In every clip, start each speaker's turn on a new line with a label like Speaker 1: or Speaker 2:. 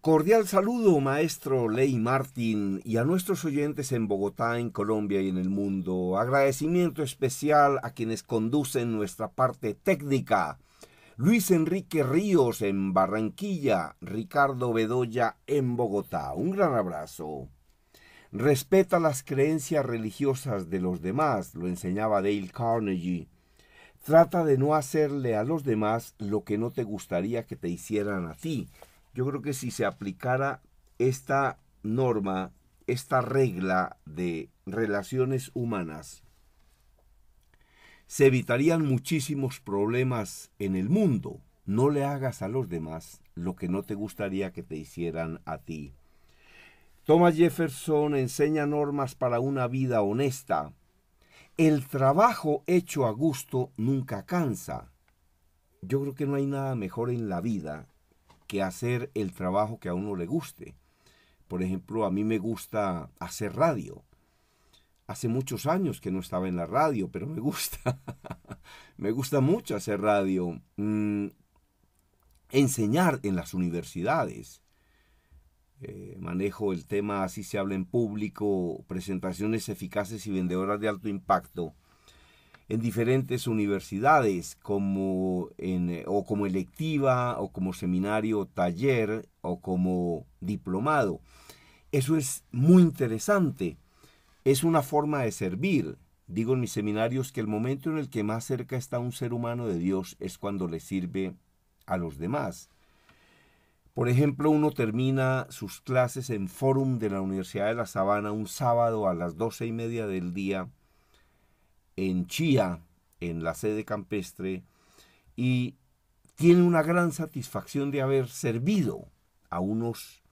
Speaker 1: Cordial saludo, maestro Ley Martín, y a nuestros oyentes en Bogotá, en Colombia y en el mundo. Agradecimiento especial a quienes conducen nuestra parte técnica. Luis Enrique Ríos en Barranquilla, Ricardo Bedoya en Bogotá. Un gran abrazo. Respeta las creencias religiosas de los demás, lo enseñaba Dale Carnegie. Trata de no hacerle a los demás lo que no te gustaría que te hicieran a ti, yo creo que si se aplicara esta norma, esta regla de relaciones humanas, se evitarían muchísimos problemas en el mundo. No le hagas a los demás lo que no te gustaría que te hicieran a ti. Thomas Jefferson enseña normas para una vida honesta. El trabajo hecho a gusto nunca cansa. Yo creo que no hay nada mejor en la vida que hacer el trabajo que a uno le guste. Por ejemplo, a mí me gusta hacer radio. Hace muchos años que no estaba en la radio, pero me gusta. me gusta mucho hacer radio. Mm, enseñar en las universidades. Eh, manejo el tema así se habla en público, presentaciones eficaces y vendedoras de alto impacto en diferentes universidades como eh, o como electiva o como seminario taller o como diplomado. Eso es muy interesante. Es una forma de servir. Digo en mis seminarios que el momento en el que más cerca está un ser humano de Dios es cuando le sirve a los demás. Por ejemplo, uno termina sus clases en Fórum de la Universidad de La Sabana un sábado a las doce y media del día en Chía, en la sede campestre, y tiene una gran satisfacción de haber servido a unos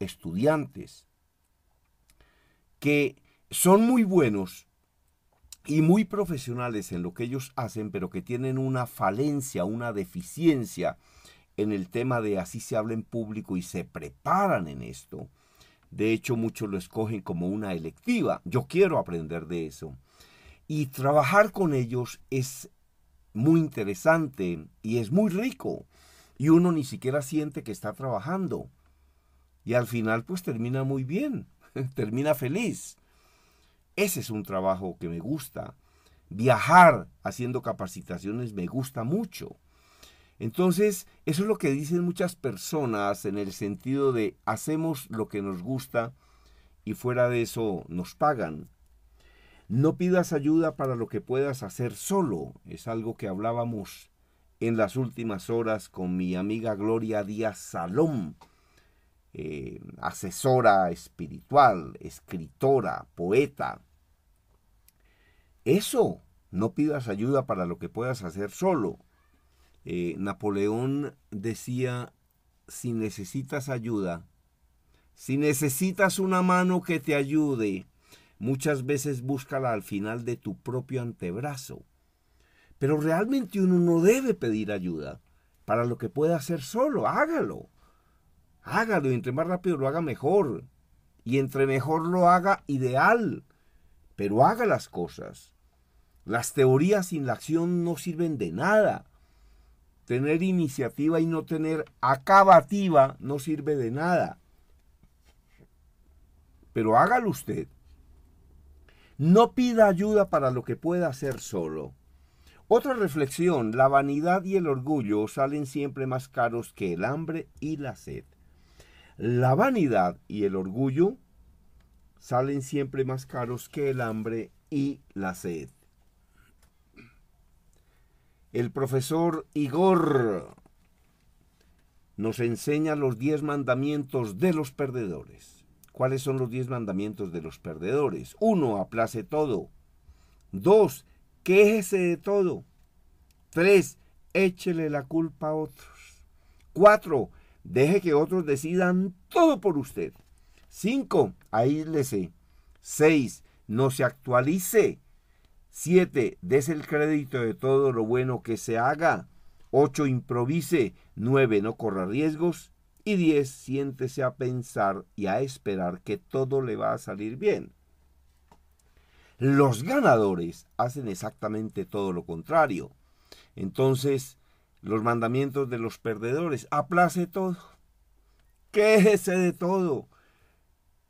Speaker 1: estudiantes que son muy buenos y muy profesionales en lo que ellos hacen, pero que tienen una falencia, una deficiencia en el tema de así se habla en público y se preparan en esto. De hecho, muchos lo escogen como una electiva. Yo quiero aprender de eso. Y trabajar con ellos es muy interesante y es muy rico. Y uno ni siquiera siente que está trabajando. Y al final pues termina muy bien, termina feliz. Ese es un trabajo que me gusta. Viajar haciendo capacitaciones me gusta mucho. Entonces, eso es lo que dicen muchas personas en el sentido de hacemos lo que nos gusta y fuera de eso nos pagan. No pidas ayuda para lo que puedas hacer solo. Es algo que hablábamos en las últimas horas con mi amiga Gloria Díaz Salom, eh, asesora espiritual, escritora, poeta. Eso, no pidas ayuda para lo que puedas hacer solo. Eh, Napoleón decía, si necesitas ayuda, si necesitas una mano que te ayude, Muchas veces búscala al final de tu propio antebrazo. Pero realmente uno no debe pedir ayuda para lo que pueda hacer solo. Hágalo. Hágalo y entre más rápido lo haga mejor. Y entre mejor lo haga ideal. Pero haga las cosas. Las teorías sin la acción no sirven de nada. Tener iniciativa y no tener acabativa no sirve de nada. Pero hágalo usted. No pida ayuda para lo que pueda hacer solo. Otra reflexión, la vanidad y el orgullo salen siempre más caros que el hambre y la sed. La vanidad y el orgullo salen siempre más caros que el hambre y la sed. El profesor Igor nos enseña los diez mandamientos de los perdedores. ¿Cuáles son los 10 mandamientos de los perdedores? 1. Aplace todo. 2. Quejese de todo. 3. Échele la culpa a otros. 4. Deje que otros decidan todo por usted. 5. Aíslese. 6. No se actualice. 7. Dese el crédito de todo lo bueno que se haga. 8. Improvise. 9. No corra riesgos. Y 10, siéntese a pensar y a esperar que todo le va a salir bien. Los ganadores hacen exactamente todo lo contrario. Entonces, los mandamientos de los perdedores, aplace todo, quéjese de todo.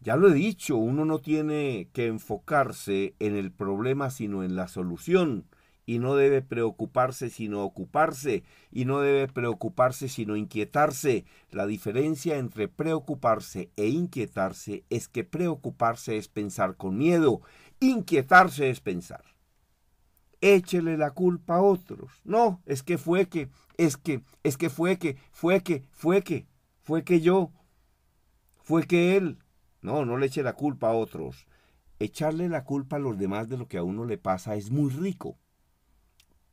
Speaker 1: Ya lo he dicho, uno no tiene que enfocarse en el problema, sino en la solución y no debe preocuparse sino ocuparse, y no debe preocuparse sino inquietarse. La diferencia entre preocuparse e inquietarse es que preocuparse es pensar con miedo, inquietarse es pensar. Échele la culpa a otros. No, es que fue que, es que, es que fue que, fue que, fue que, fue que yo, fue que él. No, no le eche la culpa a otros. Echarle la culpa a los demás de lo que a uno le pasa es muy rico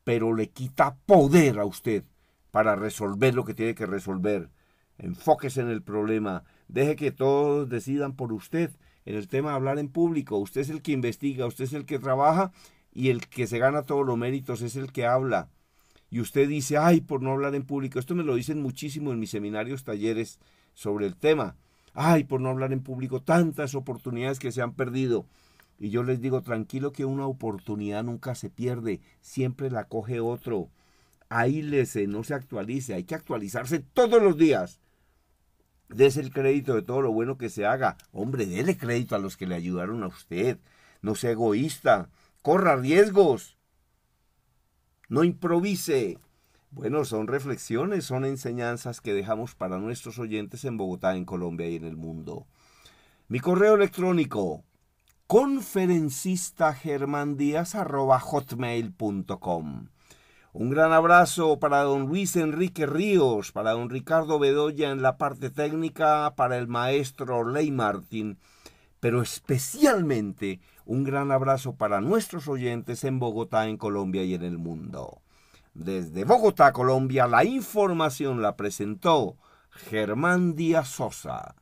Speaker 1: pero le quita poder a usted para resolver lo que tiene que resolver. Enfóquese en el problema, deje que todos decidan por usted en el tema de hablar en público. Usted es el que investiga, usted es el que trabaja y el que se gana todos los méritos es el que habla. Y usted dice, ay, por no hablar en público. Esto me lo dicen muchísimo en mis seminarios, talleres sobre el tema. Ay, por no hablar en público, tantas oportunidades que se han perdido. Y yo les digo, tranquilo que una oportunidad nunca se pierde, siempre la coge otro. ahí les no se actualice, hay que actualizarse todos los días. Des el crédito de todo lo bueno que se haga. Hombre, dele crédito a los que le ayudaron a usted. No sea egoísta, corra riesgos. No improvise. Bueno, son reflexiones, son enseñanzas que dejamos para nuestros oyentes en Bogotá, en Colombia y en el mundo. Mi correo electrónico conferencista hotmail.com Un gran abrazo para don Luis Enrique Ríos, para don Ricardo Bedoya en la parte técnica, para el maestro Ley Martín, pero especialmente un gran abrazo para nuestros oyentes en Bogotá, en Colombia y en el mundo. Desde Bogotá, Colombia, la información la presentó Germán Díaz Sosa.